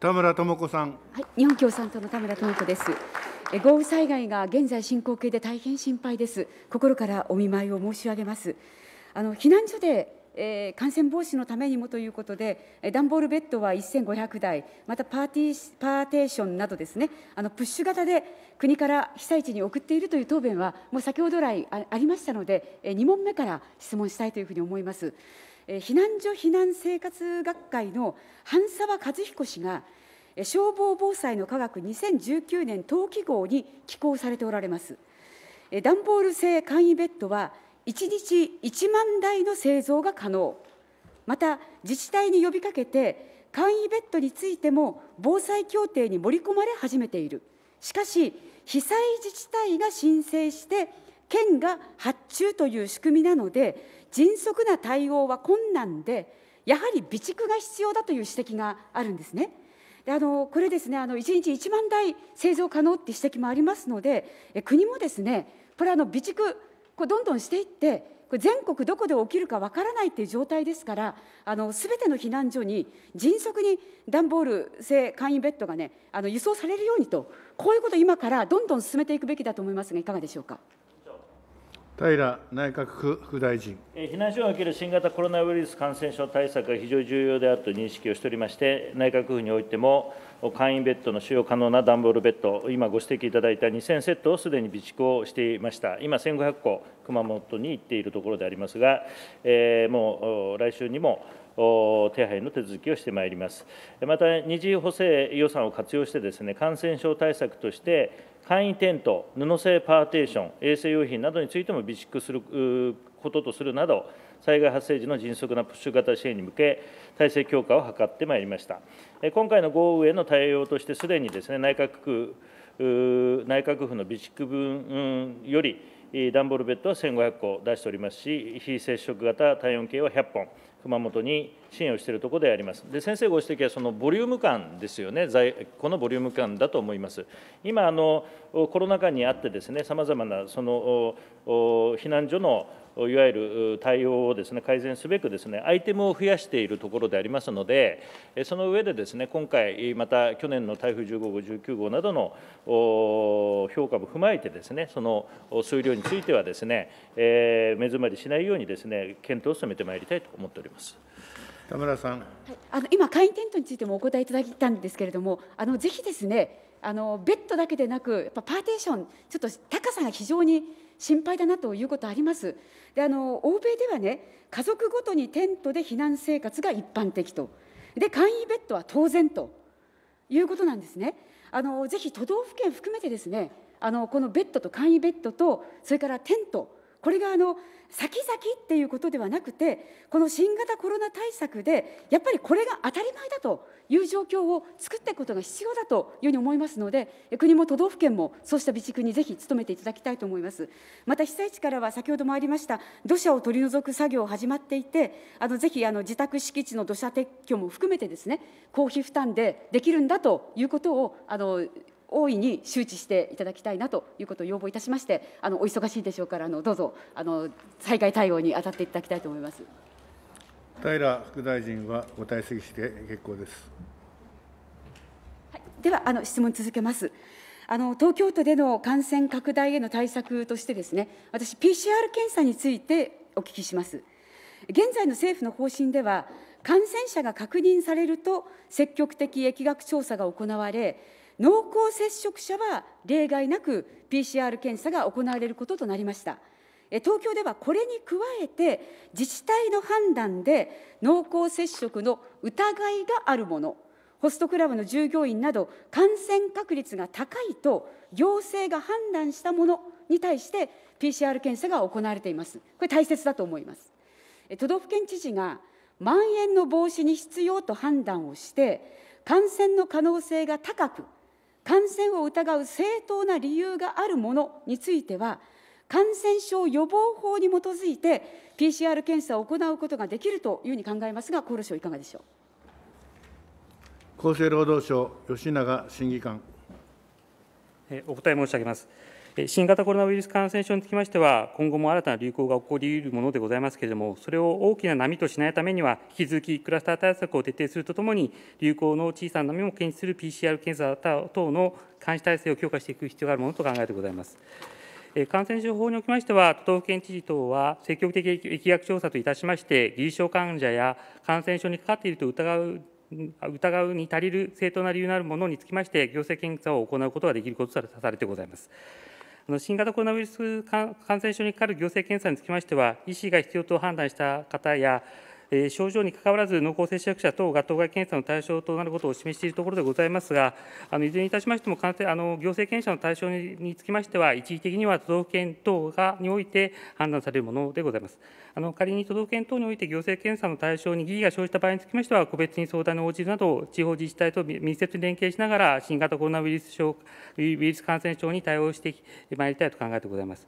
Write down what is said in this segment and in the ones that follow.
田村智子さん、はい、日本共産党の田村智子です豪雨災害が現在進行形で大変心配です心からお見舞いを申し上げますあの避難所で、えー、感染防止のためにもということで段ボールベッドは1500台またパーティーパーテーションなどですねあのプッシュ型で国から被災地に送っているという答弁はもう先ほど来ありましたので2問目から質問したいというふうに思います避難所避難生活学会の半沢和彦氏が消防防災の科学2019年冬季号に寄稿されておられます段ボール製簡易ベッドは1日1万台の製造が可能また自治体に呼びかけて簡易ベッドについても防災協定に盛り込まれ始めているしかし被災自治体が申請して県が発注という仕組みなので迅速な対応は困難でやはり備蓄が必要だという指摘があるんですね。であのこれですねあの1日1万台製造可能って指摘もありますので国もですねこれあの備蓄こうどんどんしていってこれ全国どこで起きるかわからないっていう状態ですからすべての避難所に迅速に段ボール製簡易ベッドがねあの輸送されるようにとこういうことを今からどんどん進めていくべきだと思いますがいかがでしょうか。平内閣府副大臣。避難所における新型コロナウイルス感染症対策が非常に重要であると認識をしておりまして、内閣府においても、簡易ベッドの使用可能な段ボールベッド、今ご指摘いただいた2000セットをすでに備蓄をしていました、今、1500個、熊本に行っているところでありますが、えー、もう来週にも手配の手続きをしてまいります。また、二次補正予算を活用してです、ね、感染症対策として、簡易テント、布製パーテーション、衛生用品などについても備蓄することとするなど、災害発生時の迅速なプッシュ型支援に向け、体制強化を図ってまいりました。今回の豪雨への対応として、すでにです、ね、内閣府内閣府の備蓄分より、段ボールベッドは1500個出しておりますし、非接触型体温計は100本。熊本に支援をしているところであります。で先生ご指摘はそのボリューム感ですよね、このボリューム感だと思います。今あのコロナ禍にあってですね、さまざまなその避難所のいわゆる対応をです、ね、改善すべくです、ね、アイテムを増やしているところでありますので、その上でです、ね、今回、また去年の台風15号、19号などの評価も踏まえてです、ね、その数量についてはです、ね、目詰まりしないようにです、ね、検討を進めてまいりたいと思っております。田村さん、はい、あの今、会員テントについてもお答えいただいたんですけれども、あのぜひですね、あのベッドだけでなく、やっぱパーテーション、ちょっと高さが非常に心配だなということあります。であの欧米ではね家族ごとにテントで避難生活が一般的とで簡易ベッドは当然ということなんですね。あのぜひ都道府県含めてですねあのこのベッドと簡易ベッドとそれからテントこれがあの先々っていうことではなくてこの新型コロナ対策でやっぱりこれが当たり前だという状況を作っていくことが必要だというふうに思いますので国も都道府県もそうした備蓄にぜひ努めていただきたいと思いますまた被災地からは先ほどもありました土砂を取り除く作業始まっていてあのぜひあの自宅敷地の土砂撤去も含めてですね公費負担でできるんだということをあの大いに周知していただきたいなということを要望いたしましてあのお忙しいでしょうからあのどうぞあの災害対応に当たっていただきたいと思います平副大臣はご退席して結構です、はい、ではあの質問続けますあの東京都での感染拡大への対策としてですね私 PCR 検査についてお聞きします現在の政府の方針では感染者が確認されると積極的疫学調査が行われ濃厚接触者は例外なく PCR 検査が行われることとなりました。東京ではこれに加えて、自治体の判断で濃厚接触の疑いがあるもの、ホストクラブの従業員など、感染確率が高いと行政が判断したものに対して、PCR 検査が行われています。これ、大切だと思います。都道府県知事が、まん延の防止に必要と判断をして、感染の可能性が高く、感染を疑う正当な理由があるものについては感染症予防法に基づいて PCR 検査を行うことができるというふうに考えますが厚労省いかがでしょう厚生労働省吉永審議官お答え申し上げます新型コロナウイルス感染症につきましては、今後も新たな流行が起こりうるものでございますけれども、それを大きな波としないためには、引き続きクラスター対策を徹底するとともに、流行の小さな波も検知する PCR 検査等の監視体制を強化していく必要があるものと考えてございます。感染症法におきましては、都道府県知事等は積極的疫学調査といたしまして、疑似症患者や感染症にかかっていると疑う疑うに足りる正当な理由のあるものにつきまして、行政検査を行うことができることとされてございます。新型コロナウイルス感染症にかかる行政検査につきましては、医師が必要と判断した方や、症状にかかわらず、濃厚接触者等が当該検査の対象となることをお示しているところでございますが、あのいずれにいたしましても、感染あの行政検査の対象につきましては、一時的には都道府県等がにおいて判断されるものでございます。あの仮に都道府県等において行政検査の対象に疑義が生じた場合につきましては、個別に相談に応じるなど、地方自治体と密接に連携しながら、新型コロナウイルス症ウイルス感染症に対応してまいりたいと考えてございます。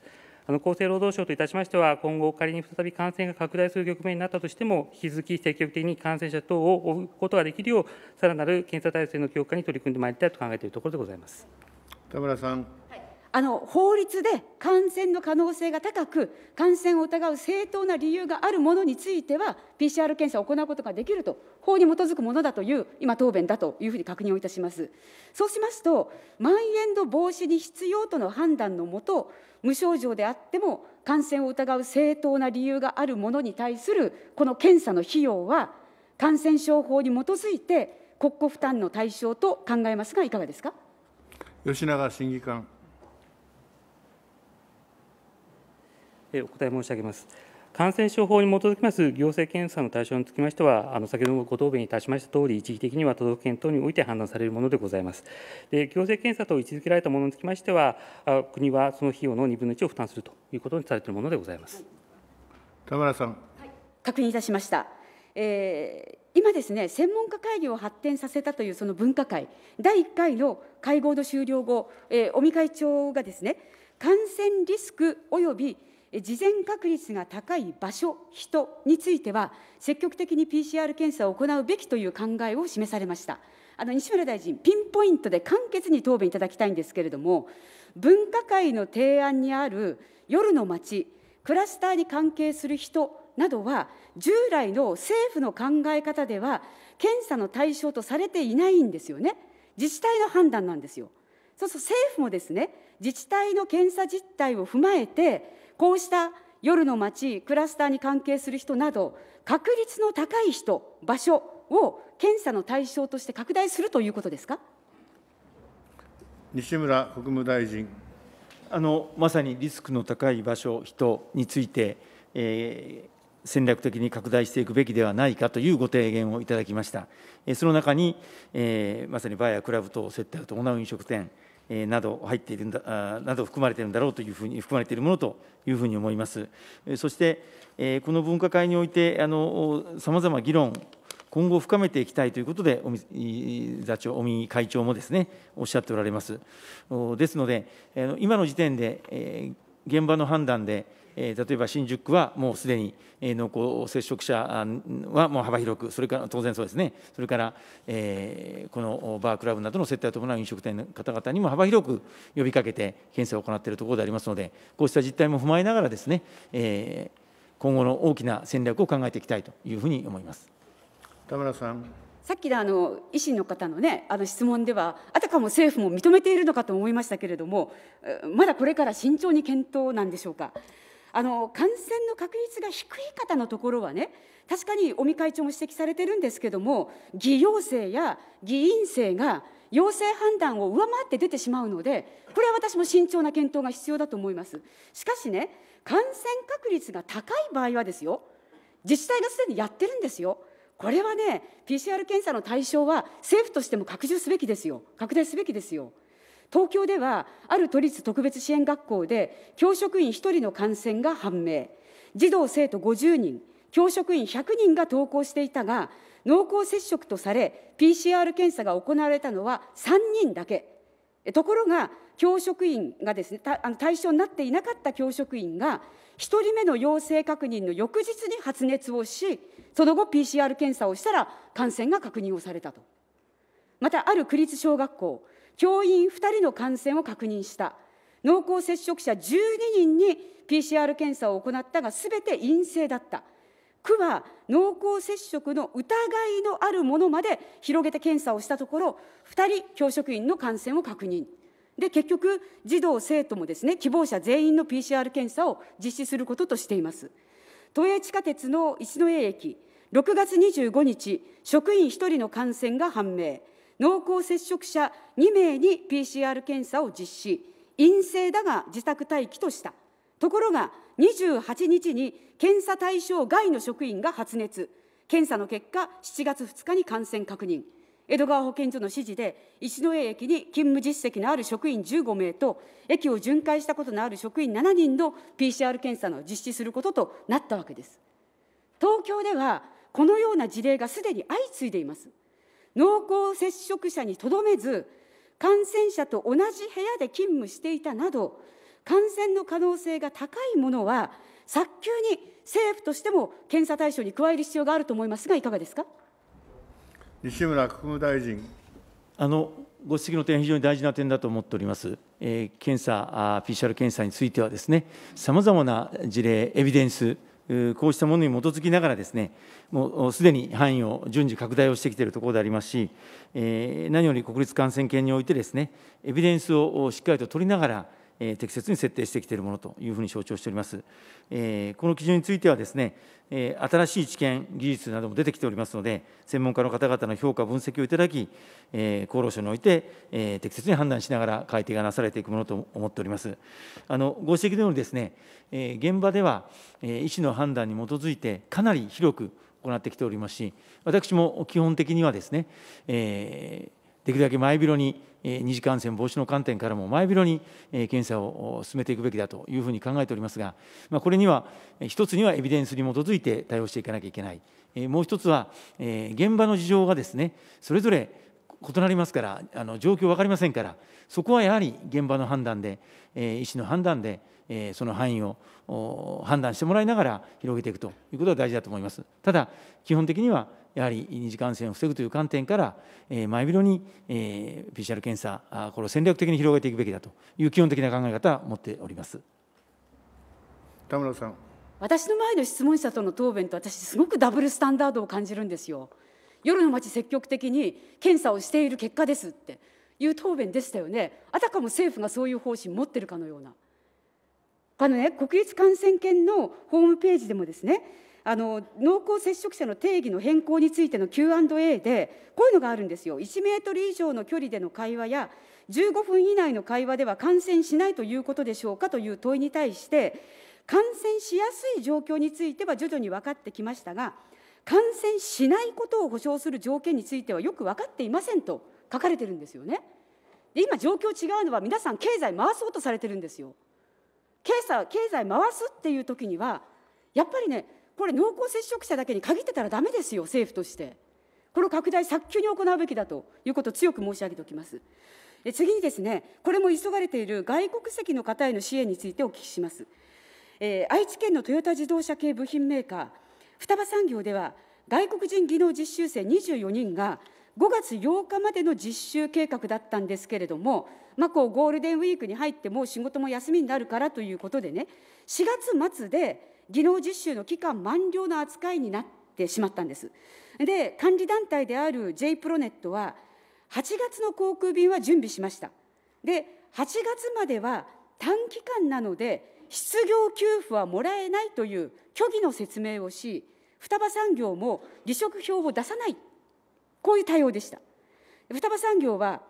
あの厚生労働省といたしましては、今後、仮に再び感染が拡大する局面になったとしても、引き続き積極的に感染者等を追うことができるよう、さらなる検査体制の強化に取り組んでまいりたいと考えているところでございます。田村さん。はいあの法律で感染の可能性が高く、感染を疑う正当な理由があるものについては、PCR 検査を行うことができると、法に基づくものだという、今、答弁だというふうに確認をいたします。そうしますと、まん延の防止に必要との判断のもと、無症状であっても、感染を疑う正当な理由があるものに対する、この検査の費用は、感染症法に基づいて、国庫負担の対象と考えますが、いかがですか。吉永審議官。お答え申し上げます。感染症法に基づきます行政検査の対象につきましては、あの先ほどもご答弁いたしましたとおり、一時的には都道府県等において判断されるものでございます。で行政検査と位置づけられたものにつきましては、国はその費用の2分の1を負担するということにされているものでございます。田村さん、はい、確認いたしました。えー、今ですね、専門家会議を発展させたというその分科会、第1回の会合の終了後、えー、尾身会長がですね、感染リスクおよび事前確率が高い場所、人については、積極的に PCR 検査を行うべきという考えを示されました。あの西村大臣、ピンポイントで簡潔に答弁いただきたいんですけれども、分科会の提案にある夜の街、クラスターに関係する人などは、従来の政府の考え方では、検査の対象とされていないんですよね、自治体の判断なんですよ。そうすると政府もですね、自治体の検査実態を踏まえて、こうした夜の街、クラスターに関係する人など、確率の高い人、場所を検査の対象として拡大するということですか。西村国務大臣あのまさにリスクの高い場所、人について、えー、戦略的に拡大していくべきではないかというご提言をいただきました。その中に、えー、まさにバーやクラブ等接待を伴う飲食店、えなど入っているんだあなど含まれているんだろうというふうに含まれているものというふうに思います。そして、えこの分科会においてあのさまざま議論今後深めていきたいということで、尾座長、尾身会長もですね、おっしゃっておられます。ですので、今の時点で、現場の判断で、例えば新宿区はもうすでに濃厚接触者はもう幅広く、それから当然そうですね、それからこのバークラブなどの接待を伴う飲食店の方々にも幅広く呼びかけて検査を行っているところでありますので、こうした実態も踏まえながらですね、今後の大きな戦略を考えていきたいというふうに思います。田村さんさっきのあの維新の方の,、ね、あの質問では、あたかも政府も認めているのかと思いましたけれども、まだこれから慎重に検討なんでしょうか。あの感染の確率が低い方のところはね確かに尾身会長も指摘されてるんですけども偽陽性や偽陰性が陽性判断を上回って出てしまうのでこれは私も慎重な検討が必要だと思いますしかしね感染確率が高い場合はですよ自治体がすでにやってるんですよこれはね PCR 検査の対象は政府としても拡充すべきですよ拡大すべきですよ東京ではある都立特別支援学校で教職員1人の感染が判明児童生徒50人教職員100人が登校していたが濃厚接触とされ PCR 検査が行われたのは3人だけところが教職員がですね対象になっていなかった教職員が1人目の陽性確認の翌日に発熱をしその後 PCR 検査をしたら感染が確認をされたとまたある区立小学校教員2人の感染を確認した、濃厚接触者12人に PCR 検査を行ったが、すべて陰性だった。区は濃厚接触の疑いのあるものまで広げて検査をしたところ、2人教職員の感染を確認。で、結局、児童・生徒もですね、希望者全員の PCR 検査を実施することとしています。都営地下鉄の一ノ江駅、6月25日、職員1人の感染が判明。濃厚接触者2名に PCR 検査を実施、陰性だが自宅待機とした。ところが、28日に検査対象外の職員が発熱、検査の結果、7月2日に感染確認。江戸川保健所の指示で、一ノ江駅に勤務実績のある職員15名と、駅を巡回したことのある職員7人の PCR 検査の実施することとなったわけです。東京では、このような事例がすでに相次いでいます。濃厚接触者にとどめず、感染者と同じ部屋で勤務していたなど、感染の可能性が高いものは、早急に政府としても検査対象に加える必要があると思いますが、いかがですか西村国務大臣。あのご指摘の点、非常に大事な点だと思っております。えー、検査、PCR 検査についてはですね、さまざまな事例、エビデンス、こうしたものに基づきながらですね、もうすでに範囲を順次拡大をしてきているところでありますし、何より国立感染研においてですね、エビデンスをしっかりと取りながら、え適切に設定してきているものというふうに承知をしております。えこの基準についてはですね、え新しい知見、技術なども出てきておりますので、専門家の方々の評価、分析をいただき、え厚労省において、え適切に判断しながら改定がなされていくものと思っております。あのご指摘のようにですね、え現場では、え医師の判断に基づいて、かなり広く行ってきておりますし、私も基本的にはですね、えできるだけ前広に二次感染防止の観点からも前広に検査を進めていくべきだというふうに考えておりますが、まあ、これには、一つにはエビデンスに基づいて対応していかなきゃいけない、もう一つは、現場の事情がですね、それぞれ異なりますから、あの状況分かりませんから、そこはやはり現場の判断で、医師の判断でその範囲を判断してもらいながら広げていくということが大事だと思います。ただ基本的にはやはり二次感染を防ぐという観点から前広に PCR 検査これを戦略的に広げていくべきだという基本的な考え方を持っております。田村さん私の前の質問者との答弁と私すごくダブルスタンダードを感じるんですよ。夜の街積極的に検査をしている結果ですっていう答弁でしたよねあたかも政府がそういう方針持ってるかのようなあのね国立感染研のホームページでもですねあの濃厚接触者の定義の変更についての Q&A でこういうのがあるんですよ1メートル以上の距離での会話や15分以内の会話では感染しないということでしょうかという問いに対して感染しやすい状況については徐々に分かってきましたが感染しないことを保証する条件についてはよく分かっていませんと書かれてるんですよね。で今状況違うのは皆さん経済回そうとされてるんですよ。経済経済回すっていう時にはやっぱりねこれ濃厚接触者だけに限ってたらダメですよ政府として。この拡大早急に行うべきだということを強く申し上げておきます。次にですね、これも急がれている外国籍の方への支援についてお聞きします。えー、愛知県のトヨタ自動車系部品メーカー、双葉産業では、外国人技能実習生24人が5月8日までの実習計画だったんですけれども、まあ、こうゴールデンウィークに入ってもう仕事も休みになるからということでね4月末で技能実習の期間満了の扱いになってしまったんです。で管理団体である J プロネットは8月の航空便は準備しました。で8月までは短期間なので失業給付はもらえないという虚偽の説明をし双葉産業も離職票を出さないこういう対応でした。双葉産業は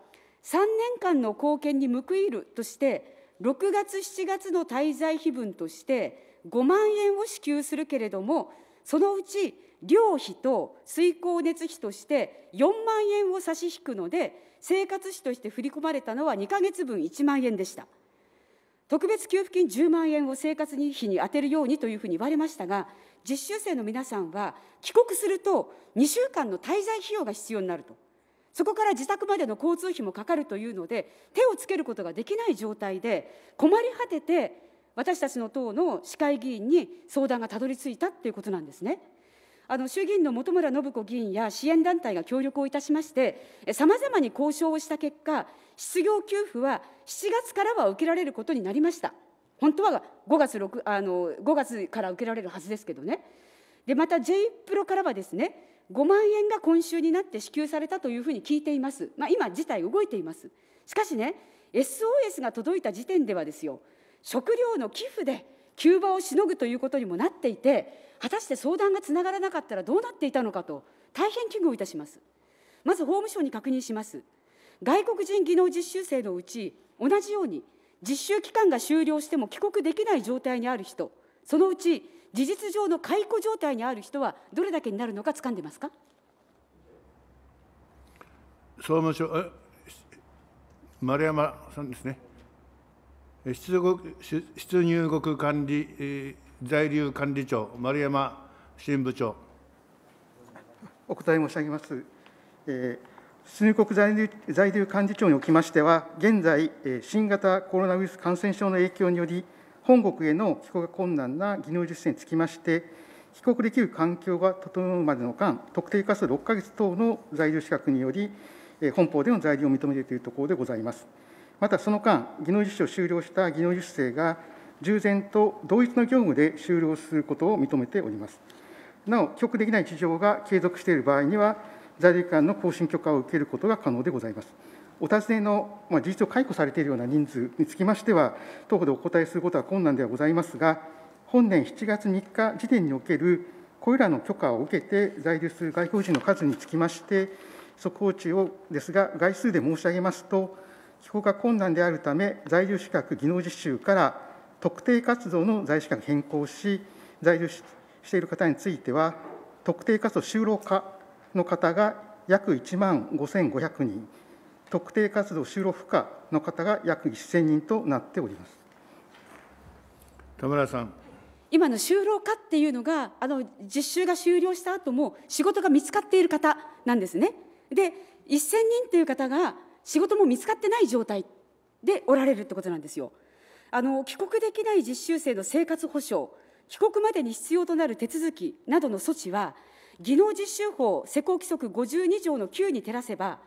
3年間の貢献に報いるとして、6月、7月の滞在費分として5万円を支給するけれども、そのうち寮費と水光熱費として4万円を差し引くので、生活費として振り込まれたのは2か月分1万円でした。特別給付金10万円を生活費に充てるようにというふうに言われましたが、実習生の皆さんは、帰国すると2週間の滞在費用が必要になると、そこから自宅までの交通費もかかるというので、手をつけることができない状態で、困り果てて、私たちの党の市会議員に相談がたどり着いたっていうことなんですね。あの衆議院の本村信子議員や支援団体が協力をいたしまして、さまざまに交渉をした結果、失業給付は7月からは受けられることになりました。本当は5月 ,6 あの5月から受けられるはずですけどねでまた J プロからはですね5万円が今週になって支給されたというふうに聞いています、まあ、今事態動いていますしかしね SOS が届いた時点ではですよ食料の寄付で急場をしのぐということにもなっていて果たして相談がつながらなかったらどうなっていたのかと大変危惧をいたしますまず法務省に確認します外国人技能実習生のうち同じように実習期間が終了しても帰国できない状態にある人、そのうち事実上の解雇状態にある人はどれだけになるのか掴んでますか総務省丸山さんですね出入国出入国管理在留管理庁丸山新部長お答え申し上げます、えー出入国在留在留管理庁におきましては、現在、新型コロナウイルス感染症の影響により、本国への帰国が困難な技能実践につきまして、帰国できる環境が整うまでの間、特定化数6か月等の在留資格により、本法での在留を認めるというところでございます。またその間、技能実習を終了した技能実習生が、従前と同一の業務で終了することを認めております。なお、帰国できない事情が継続している場合には、在留間の更新許可を受けることが可能でございます。お尋ねの、まあ、事実を解雇されているような人数につきましては、当方でお答えすることは困難ではございますが、本年7月3日時点におけるこれらの許可を受けて在留する外国人の数につきまして、速報値をですが、概数で申し上げますと、帰国が困難であるため、在留資格技能実習から特定活動の在資格変更し、在留している方については、特定活動就労化の方が約1万5500人、特定活動就労不可の方が約1000人となっております田村さん。今の就労化っていうのが、あの実習が終了した後も、仕事が見つかっている方なんですね。で、1000人っていう方が、仕事も見つかってない状態でおられるってことなんですよ。あの帰国できない実習生の生活保障、帰国までに必要となる手続きなどの措置は、技能実習法施行規則52条の9に照らせば、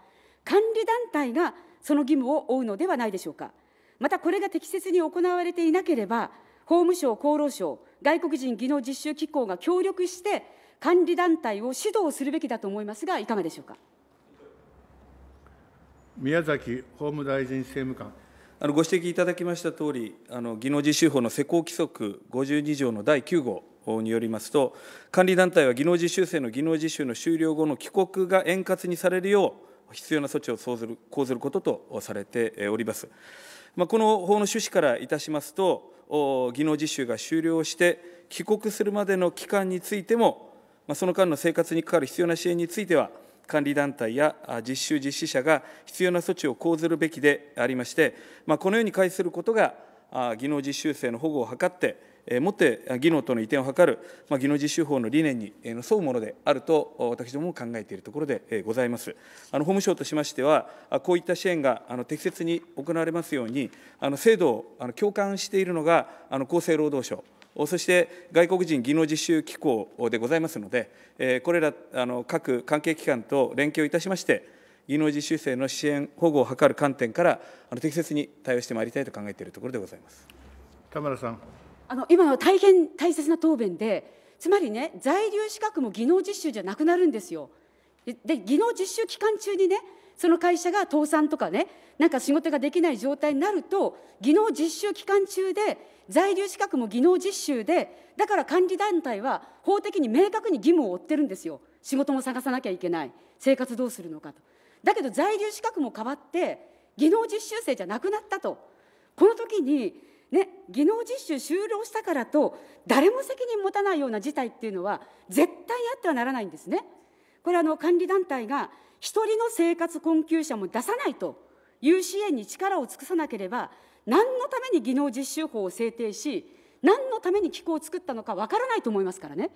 管理団体がその義務を負うのではないでしょうか。またこれが適切に行われていなければ、法務省、厚労省、外国人技能実習機構が協力して、管理団体を指導するべきだと思いますが、いかがでしょうか。宮崎法務大臣政務官。あのご指摘いただきましたとおり、あの技能実習法の施行規則52条の第9号によりますと、管理団体は技能実習生の技能実習の終了後の帰国が円滑にされるよう、必要な措置を講ずる講ずることとされております。まあ、この法の趣旨からいたしますと、技能実習が終了して帰国するまでの期間についても、まあ、その間の生活にかかる必要な支援については、管理団体や実習実施者が必要な措置を講ずるべきでありまして、まあ、このように解することが、技能実習生の保護を図って、もって技能との移転を図る、まあ、技能実習法の理念に沿うものであると私どもも考えているところでございます。あの法務省としましては、こういった支援があの適切に行われますように、あの制度をあの共感しているのがあの厚生労働省、そして外国人技能実習機構でございますので、これらあの各関係機関と連携をいたしまして、技能実習生の支援、保護を図る観点から、あの適切に対応してまいりたいと考えているところでございます。田村さん。あの今の大変大切な答弁でつまりね在留資格も技能実習じゃなくなるんですよ。で技能実習期間中にねその会社が倒産とかねなんか仕事ができない状態になると技能実習期間中で在留資格も技能実習でだから管理団体は法的に明確に義務を負ってるんですよ仕事も探さなきゃいけない生活どうするのかとだけど在留資格も変わって技能実習生じゃなくなったとこの時にね、技能実習終了したからと誰も責任持たないような事態っていうのは絶対あってはならないんですね。これあの管理団体が1人の生活困窮者も出さないという支援に力を尽くさなければ何のために技能実習法を制定し何のために機構を作ったのかわからないと思いますからね。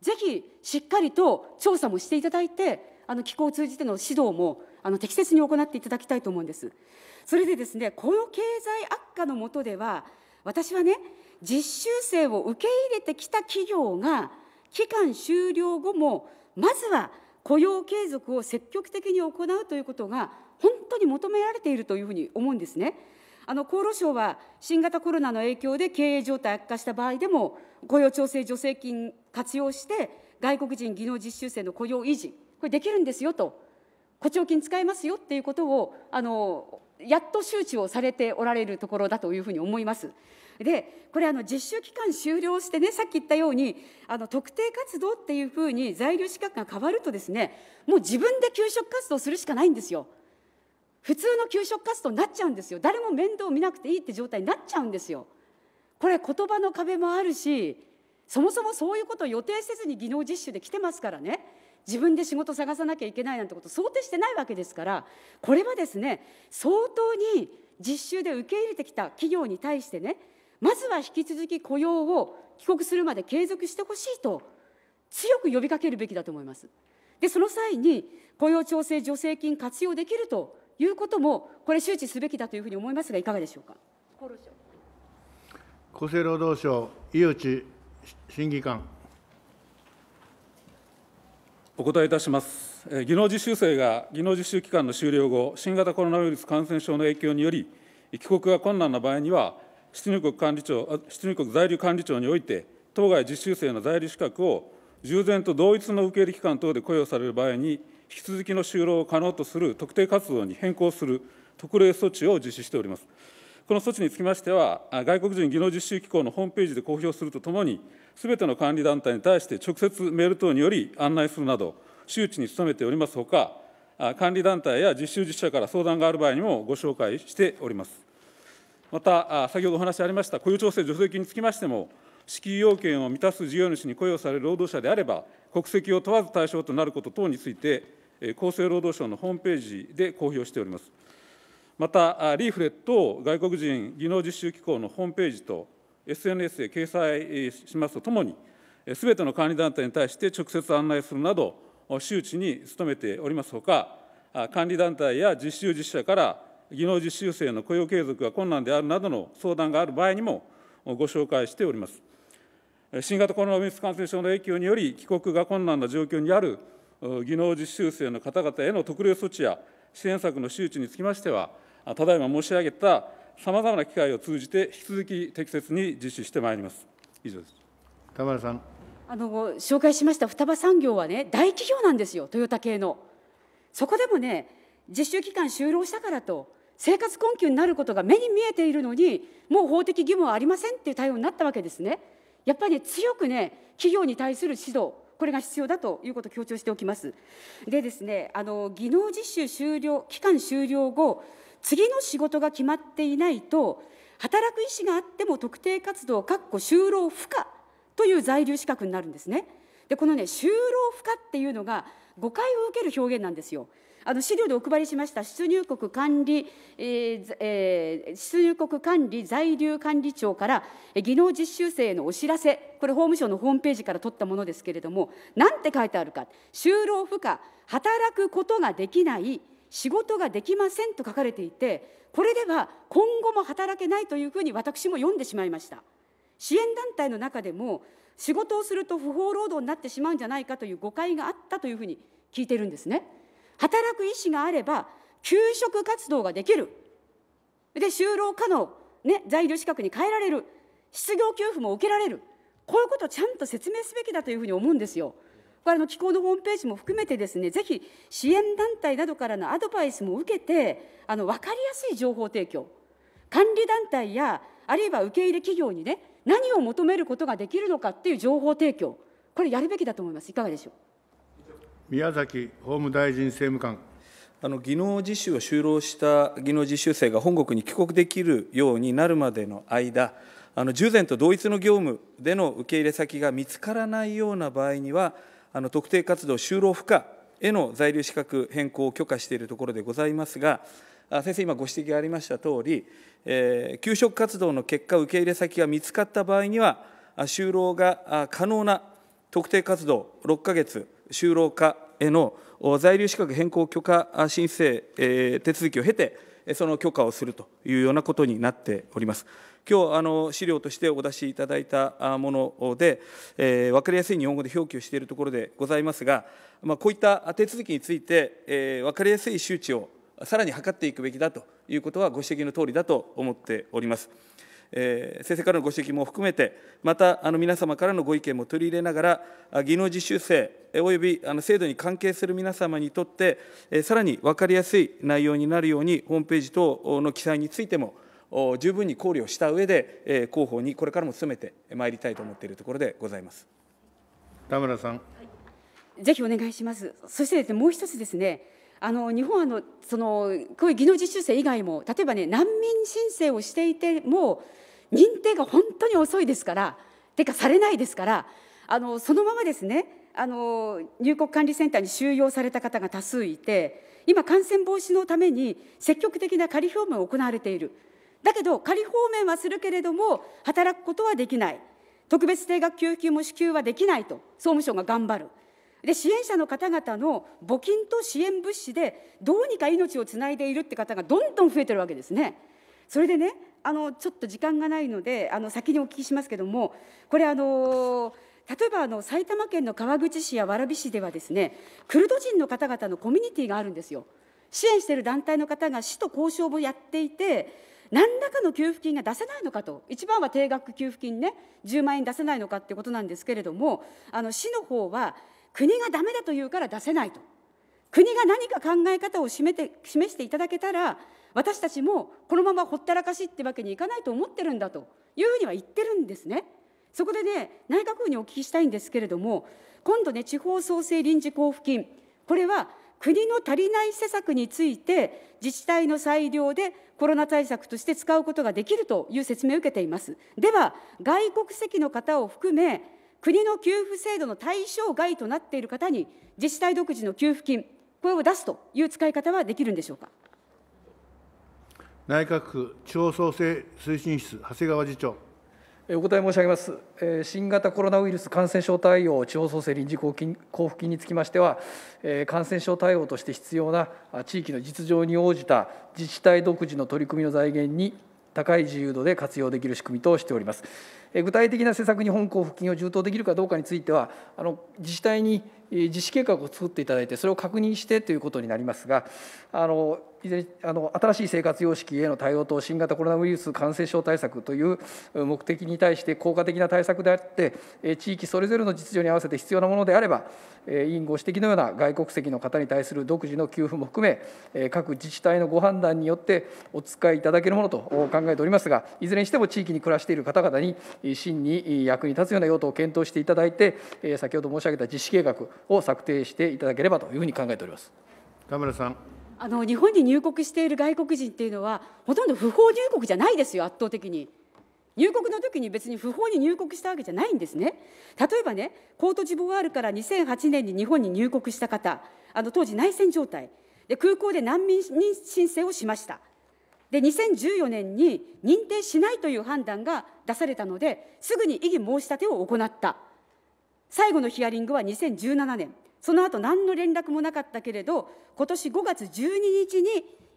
ぜひしっかりと調査もしていただいて、あの機構を通じての指導もあの適切に行っていただきたいと思うんです。それでですねこの経済悪化の下では私はね実習生を受け入れてきた企業が期間終了後もまずは雇用継続を積極的に行うということが本当に求められているというふうに思うんですね。あの厚労省は新型コロナの影響で経営状態悪化した場合でも雇用調整助成金活用して外国人技能実習生の雇用維持これできるんですよと補聴金使えますよっていうことをあのやっと周知をされておられるところだというふうに思います。でこれあの実習期間終了してねさっき言ったようにあの特定活動っていうふうに在留資格が変わるとですねもう自分で給食活動するしかないんですよ。普通の給食活動になっちゃうんですよ誰も面倒見なくていいって状態になっちゃうんですよ。これ言葉の壁もあるしそもそもそういうことを予定せずに技能実習で来てますからね。自分で仕事探さなきゃいけないなんてこと想定してないわけですからこれはですね相当に実習で受け入れてきた企業に対してねまずは引き続き雇用を帰国するまで継続してほしいと強く呼びかけるべきだと思います。でその際に雇用調整助成金活用できるということもこれ周知すべきだというふうに思いますがいかがでしょうか厚労省厚生労働省井内審議官お答えいたします。技能実習生が技能実習期間の終了後、新型コロナウイルス感染症の影響により、帰国が困難な場合には、出入国管理庁出入国在留管理庁において、当該実習生の在留資格を従前と同一の受け入れ機関等で雇用される場合に、引き続きの就労を可能とする特定活動に変更する特例措置を実施しております。この措置につきましては、外国人技能実習機構のホームページで公表するとともに、すべての管理団体に対して直接メール等により案内するなど、周知に努めておりますほか、管理団体や実習実者から相談がある場合にもご紹介しております。また、先ほどお話ありました雇用調整助成金につきましても、支給要件を満たす事業主に雇用される労働者であれば、国籍を問わず対象となること等について、厚生労働省のホームページで公表しております。また、リーフレットを外国人技能実習機構のホームページと SNS で掲載しますとともに、すべての管理団体に対して直接案内するなど、周知に努めておりますほか、管理団体や実習実施者から技能実習生の雇用継続が困難であるなどの相談がある場合にもご紹介しております。新型コロナウイルス感染症の影響により、帰国が困難な状況にある技能実習生の方々への特例措置や支援策の周知につきましては、ただいま申し上げたさまざまな機会を通じて、引き続き適切に実施してまいります。以上です田村さんあの紹介しました双葉産業はね、大企業なんですよ、トヨタ系の。そこでもね、実習期間終了したからと、生活困窮になることが目に見えているのに、もう法的義務はありませんっていう対応になったわけですね。やっぱり、ね、強くね、企業に対する指導、これが必要だということを強調しておきます。でですね、あの技能実習終了期間終了後、次の仕事が決まっていないと働く意思があっても特定活動かっこ就労不可という在留資格になるんですね。でこのね就労不可っていうのが誤解を受ける表現なんですよ。あの資料でお配りしました出入国管理、えーえー、出入国管理在留管理庁から技能実習生へのお知らせこれ法務省のホームページから取ったものですけれども何て書いてあるか就労不可働くことができない仕事ができませんと書かれていてこれでは今後も働けないというふうに私も読んでしまいました支援団体の中でも仕事をすると不法労働になってしまうんじゃないかという誤解があったというふうに聞いてるんですね働く意思があれば給食活動ができるで就労可能、ね、在留資格に変えられる失業給付も受けられるこういうことをちゃんと説明すべきだというふうに思うんですよこれあの機構のホームページも含めてですね、ぜひ支援団体などからのアドバイスも受けて、あの分かりやすい情報提供、管理団体や、あるいは受け入れ企業にね、何を求めることができるのかっていう情報提供、これやるべきだと思います。いかがでしょう宮崎法務大臣政務官。あの技能実習を就労した技能実習生が本国に帰国できるようになるまでの間、あの従前と同一の業務での受け入れ先が見つからないような場合には、あの特定活動就労不可への在留資格変更を許可しているところでございますが、先生、今ご指摘がありましたとおり、えー、給食活動の結果、受け入れ先が見つかった場合には、就労が可能な特定活動6ヶ月就労化への在留資格変更許可申請、手続きを経て、その許可をするというようなことになっております。今日あの資料としてお出しいただいたもので、えー、分かりやすい日本語で表記をしているところでございますが、まあ、こういった手続きについて、えー、分かりやすい周知をさらに図っていくべきだということはご指摘の通りだと思っております。えー、先生からのご指摘も含めて、またあの皆様からのご意見も取り入れながら、技能実習生およびあの制度に関係する皆様にとって、えー、さらに分かりやすい内容になるように、ホームページ等の記載についても、十分に考慮した上で、広報にこれからも努めてまいりたいと思っているところでございます。田村さん、ぜひお願いします。そしてです、ね、もう一つですね。あの日本はのそのこういう技能実習生以外も例えばね難民申請をしていても認定が本当に遅いですからてかされないですからあのそのままですねあの入国管理センターに収容された方が多数いて今感染防止のために積極的な仮表明を行われている。だけど仮放免はするけれども働くことはできない特別定額給付金も支給はできないと総務省が頑張るで支援者の方々の募金と支援物資でどうにか命をつないでいるって方がどんどん増えてるわけですね。それでねあのちょっと時間がないのであの先にお聞きしますけどもこれあの例えばあの埼玉県の川口市や蕨市ではですねクルド人の方々のコミュニティがあるんですよ。支援している団体の方が市と交渉もやっていて何らかの給付金が出せないのかと、一番は定額給付金ね、10万円出せないのかってことなんですけれども、あの市の方は、国がだめだと言うから出せないと、国が何か考え方を示て示していただけたら、私たちもこのままほったらかしってわけにいかないと思ってるんだというふうには言ってるんですね。そこでね、内閣府にお聞きしたいんですけれども、今度ね、地方創生臨時交付金、これは国の足りない施策について、自治体の裁量でコロナ対策として使うことができるという説明を受けています。では、外国籍の方を含め、国の給付制度の対象外となっている方に、自治体独自の給付金、これを出すという使い方はできるんでしょうか。内閣府地方創生推進室、長谷川次長。お答え申し上げます。新型コロナウイルス感染症対応地方創生臨時交付金につきましては、感染症対応として必要な地域の実情に応じた自治体独自の取り組みの財源に高い自由度で活用できる仕組みとしております。具体的な施策に本交付金を充当できるかどうかについては、あの自治体に実施計画を作っていただいて、それを確認してということになりますが、あのいずれあの新しい生活様式への対応と新型コロナウイルス感染症対策という目的に対して効果的な対策であって、地域それぞれの実情に合わせて必要なものであれば、委員ご指摘のような外国籍の方に対する独自の給付も含め、各自治体のご判断によってお使いいただけるものと考えておりますが、いずれにしても地域に暮らしている方々に真に役に立つような用途を検討していただいて、先ほど申し上げた実施計画、を策定していただければというふうに考えております田村さんあの日本に入国している外国人っていうのはほとんど不法入国じゃないですよ圧倒的に。入国の時に別に不法に入国したわけじゃないんですね。例えばね、コートジボワールから2008年に日本に入国した方、あの当時内戦状態で、空港で難民申請をしました。で、2014年に認定しないという判断が出されたので、すぐに異議申し立てを行った。最後のヒアリングは2017年その後何の連絡もなかったけれど今年5月12日に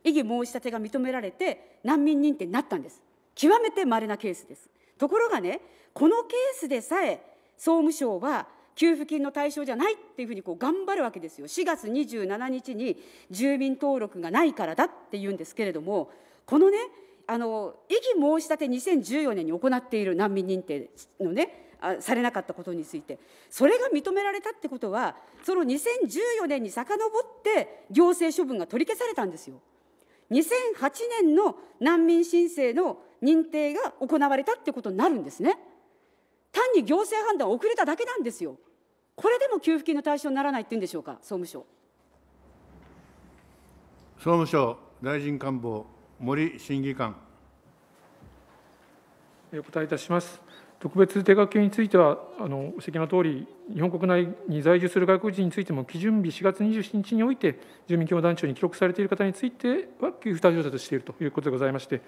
異議申し立てが認められて難民認定になったんです極めて稀なケースですところがねこのケースでさえ総務省は給付金の対象じゃないっていうふうにこう頑張るわけですよ4月27日に住民登録がないからだっていうんですけれどもこのねあの異議申し立て2014年に行っている難民認定のねあされなかったことについてそれが認められたってことはその2014年に遡って行政処分が取り消されたんですよ。2008年の難民申請の認定が行われたってことになるんですね。単に行政判断遅れただけなんですよ。これでも給付金の対象にならないって言うんでしょうか、総務省。総務省大臣官房森審議官。お答えいたします。特別定額給については、あの指摘のとおり、日本国内に在住する外国人についても、基準日4月27日において、住民共団長に記録されている方については、給付対象者としているということでございまして、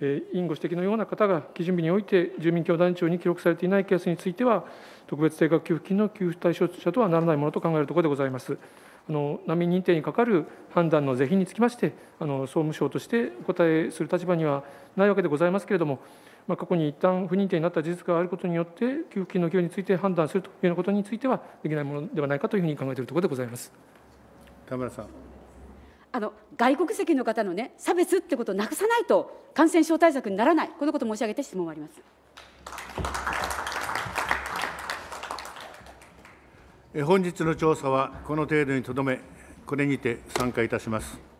え委員ご指摘のような方が、基準日において住民共団長に記録されていないケースについては、特別定額給付金の給付対象者とはならないものと考えるところでございます。あの難民認定に係る判断の是非につきまして、あの総務省としてお答えする立場にはないわけでございますけれども、まあ、過去に一旦不認定になった事実があることによって給付金の給与について判断するというようなことについてはできないものではないかというふうに考えているところでございます。田村さんあの外国籍の方の、ね、差別ってことをなくさないと感染症対策にならない、このことを申し上げて質問を終わります。本日の調査はこの程度にとどめ、これにて散会いたします。